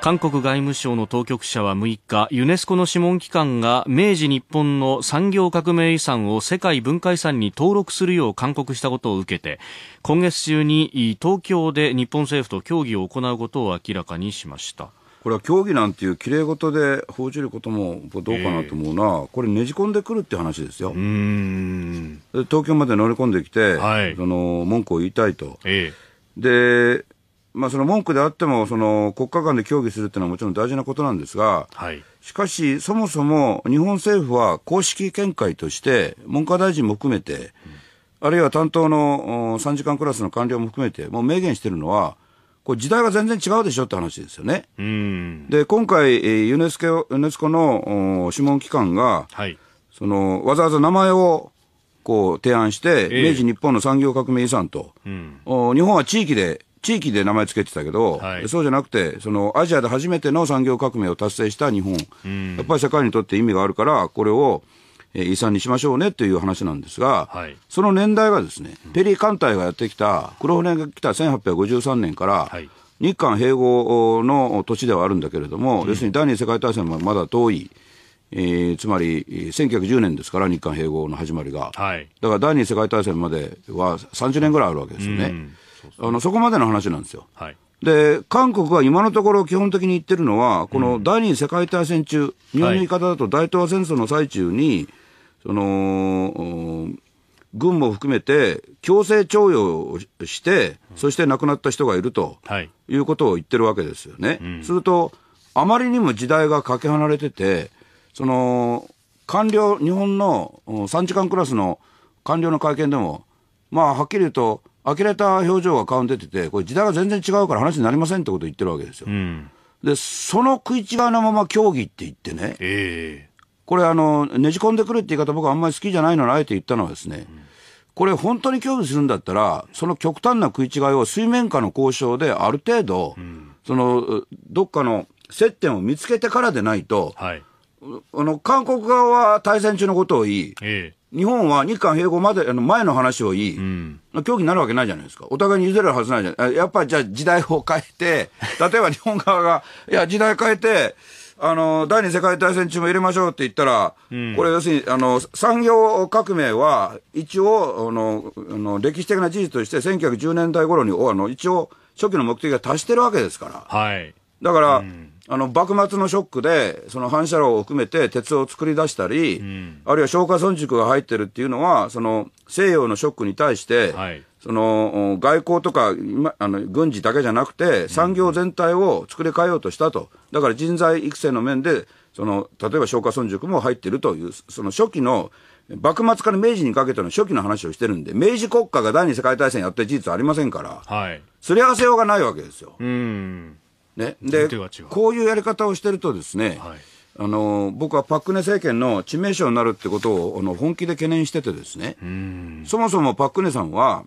韓国外務省の当局者は6日、ユネスコの諮問機関が明治日本の産業革命遺産を世界文化遺産に登録するよう勧告したことを受けて、今月中に東京で日本政府と協議を行うことを明らかにしました。これは協議なんていうきれい事で報じることもどうかなと思うな、えー、これ、ねじ込んでくるって話ですよ、東京まで乗り込んできて、はい、その文句を言いたいと、えー、でまあ、その文句であっても、その国家間で協議するっていうのはもちろん大事なことなんですが、はい、しかし、そもそも日本政府は公式見解として、文科大臣も含めて、あるいは担当の3時間クラスの官僚も含めて、もう明言しているのは、これ時代は全然違うでしょって話ですよね。で、今回、ユネスコユネスコの諮問機関が、はい、そのわざわざ名前をこう提案して、えー、明治日本の産業革命遺産と、うん、日本は地域で地域で名前つけてたけど、はい、そうじゃなくて、そのアジアで初めての産業革命を達成した日本、やっぱり世界にとって意味があるから、これを、遺産にしましょうねという話なんですが、はい、その年代がですね、ペリー艦隊がやってきた、黒船が来た1853年から、日韓併合の年ではあるんだけれども、要するに第二次世界大戦もまだ遠い、えー、つまり1910年ですから、日韓併合の始まりが、はい、だから第二次世界大戦までは30年ぐらいあるわけですよね。うんあのそこまでの話なんですよ。はいで、韓国は今のところ基本的に言ってるのは、この第二次世界大戦中、日本の言い方だと大東亜戦争の最中に、その、軍も含めて強制徴用して、そして亡くなった人がいると、い、うことを言ってるわけですよね。すると、あまりにも時代がかけ離れてて、その、官僚、日本の3時間クラスの官僚の会見でも、まあ、はっきり言うと、呆れた表情が顔に出てて、これ時代が全然違うから話になりませんってことを言ってるわけですよ。うん、で、その食い違いのまま競技って言ってね、えー、これあの、ねじ込んでくるって言い方僕あんまり好きじゃないのにあえて言ったのはですね、うんこれ本当に競技するんだったら、その極端な食い違いを水面下の交渉である程度、うん、その、どっかの接点を見つけてからでないと、はい、あの、韓国側は対戦中のことを言い、ええ、日本は日韓併合まで、あの、前の話を言い、うん、協議になるわけないじゃないですか。お互いに譲れるはずないじゃない。やっぱりじゃあ時代を変えて、例えば日本側が、いや、時代変えて、あの、第二次世界大戦中も入れましょうって言ったら、うん、これ要するに、あの、産業革命は、一応、あの、あの歴史的な事実として、1910年代頃に、あの、一応、初期の目的が達してるわけですから。はい。だから、うんあの、幕末のショックで、その反射炉を含めて鉄を作り出したり、うん、あるいは消化損軸が入ってるっていうのは、その西洋のショックに対して、はい、その外交とか、あの軍事だけじゃなくて、産業全体を作り変えようとしたと。だから人材育成の面で、その、例えば消化損塾も入ってるという、その初期の、幕末から明治にかけての初期の話をしてるんで、明治国家が第二次世界大戦やってる事実ありませんから、はい、すり合わせようがないわけですよ。うんね、でこういうやり方をしてるとですね、はい、あの僕はパク・クネ政権の致命傷になるってことをあの本気で懸念しててですねそもそもパク・クネさんは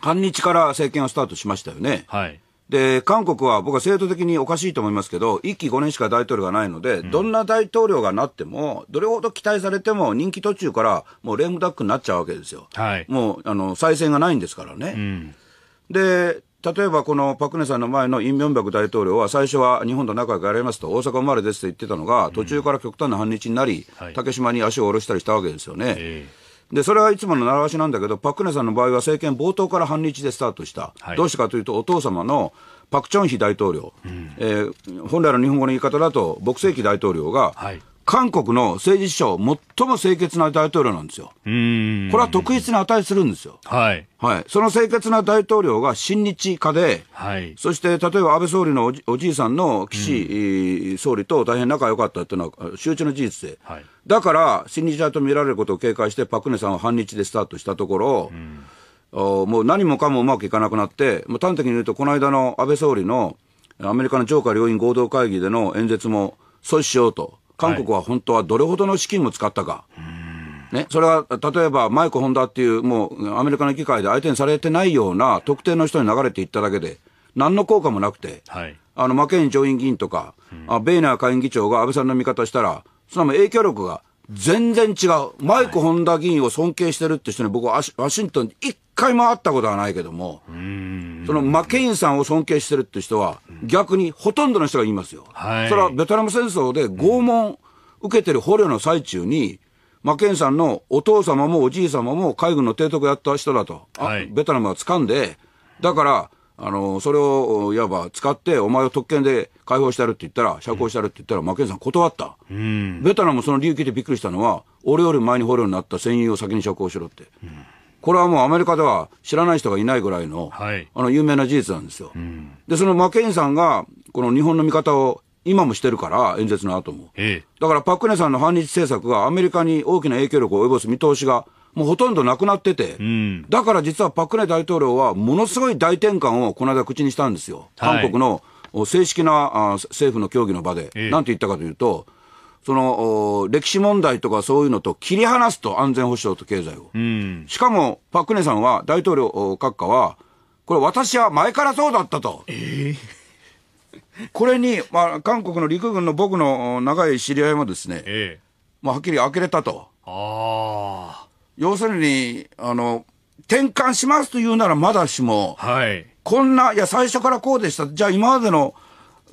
反日から政権をスタートしましたよね。はいで、韓国は僕は制度的におかしいと思いますけど、1期5年しか大統領がないので、うん、どんな大統領がなっても、どれほど期待されても、任期途中からもうレームダックになっちゃうわけですよ。はい、もうあの再選がないんですからね。うん、で、例えばこのパク・クネさんの前のイ・ミョンバク大統領は最初は日本と仲良くやりますと大阪生まれですと言ってたのが途中から極端な反日になり、竹島に足を下ろしたりしたわけですよね。でそれはいつもの習わしなんだけど、パク・クネさんの場合は政権冒頭から反日でスタートした、はい、どうしてかというと、お父様のパク・チョンヒ大統領、うん、えー、本来の日本語の言い方だと、朴正輝大統領が、はい、韓国の政治史上、最も清潔な大統領なんですよ。これは特筆に値するんですよ。はい。はい。その清潔な大統領が親日家で、はい。そして、例えば安倍総理のおじいさんの岸、うん、総理と大変仲良かったっていうのは、周知の事実で。はい。だから、親日家と見られることを警戒して、パクネさんは反日でスタートしたところ、うんお、もう何もかもうまくいかなくなって、もう端的に言うと、この間の安倍総理のアメリカの上下両院合同会議での演説も、阻止しようと。韓国は本当はどれほどの資金を使ったか。ね、それは例えばマイク・ホンダっていう、もうアメリカの議会で相手にされてないような特定の人に流れていっただけで、何の効果もなくて、はい、あのマケイン上院議員とか、うん、ベイナー下院議長が安倍さんの味方したら、その影響力が全然違う。マイク・本田議員を尊敬してるって人に僕はワシントンに一回も会ったことはないけども、そのマケインさんを尊敬してるって人は、逆にほとんどの人が言いますよ。はい、それはベトナム戦争で拷問受けてる捕虜の最中に、マケインさんのお父様もおじい様も海軍の提督やった人だと、はい、ベトナムは掴んで、だから、あの、それを、いわば使って、お前を特権で解放してやるって言ったら、釈放してやるって言ったら、マケンさん断った。うん、ベトナムその理由聞いてびっくりしたのは、俺より前に捕虜になった戦友を先に釈放しろって。うん、これはもうアメリカでは知らない人がいないぐらいの、はい、あの、有名な事実なんですよ。うん、で、そのマケンさんが、この日本の見方を今もしてるから、演説の後も。ええ、だからパク・クネさんの反日政策がアメリカに大きな影響力を及ぼす見通しがもうほとんどなくなってて、うん、だから実はパク・クネ大統領は、ものすごい大転換をこの間、口にしたんですよ、韓国の正式な政府の協議の場で、えなんて言ったかというと、その歴史問題とかそういうのと切り離すと、安全保障と経済を、うん、しかもパク・クネさんは、大統領閣下は、これ、私は前からそうだったと。えーこれに、まあ、韓国の陸軍の僕の長い知り合いもですね、ええ、まあ、はっきり呆れたと。要するに、あの、転換しますと言うならまだしも、はい、こんな、いや、最初からこうでした。じゃあ今までの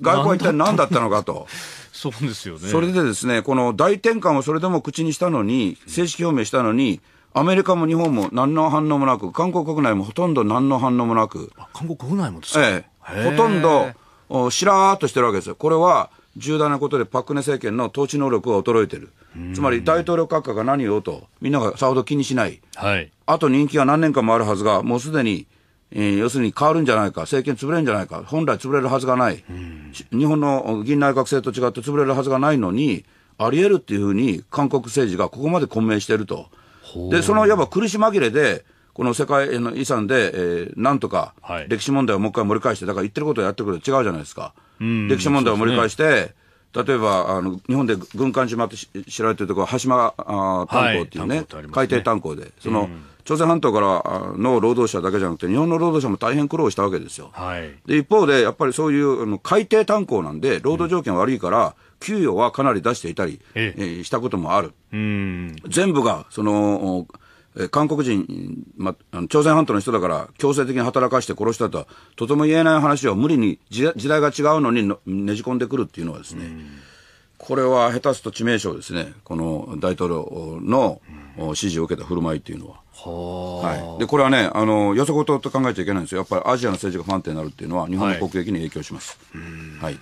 外交は一体何だったのかと。そうですよね。それでですね、この大転換をそれでも口にしたのに、正式表明したのに、アメリカも日本も何の反応もなく、韓国国内もほとんど何の反応もなく。韓国国内もですか、ええ、ほとんど、しらーっとしてるわけですよ。これは、重大なことでパク・クネ政権の統治能力が衰えてる、つまり大統領閣下が何をと、みんながさほど気にしない、はい、あと人気が何年間もあるはずが、もうすでに、えー、要するに変わるんじゃないか、政権潰れるんじゃないか、本来潰れるはずがない、日本の議院内閣制と違って潰れるはずがないのに、ありえるっていうふうに韓国政治がここまで混迷してると。で、そのいわば苦し紛れで、この世界の遺産で、えー、なんとか歴史問題をもう一回盛り返して、だから言ってることをやってくと違うじゃないですか。歴史問題を盛り返して、例えばあの日本で軍艦島って知られてるところ、羽島あ炭鉱っていうね、はいね、海底炭鉱で、その、うん、朝鮮半島からの労働者だけじゃなくて、日本の労働者も大変苦労したわけですよ。はい、で一方で、やっぱりそういうあの海底炭鉱なんで、労働条件悪いから、うん、給与はかなり出していたり、ええしたこともある。うん、全部がそのえ韓国人、ま、朝鮮半島の人だから強制的に働かして殺したとは、とても言えない話を無理に時代が違うのにねじ込んでくるっていうのはですね、これは下手すと致命傷ですね、この大統領の支持を受けた振る舞いというのは。はい、でこれはねあの、予測と考えちゃいけないんですよ、やっぱりアジアの政治が不安定になるっていうのは、日本の国益に影響します。はい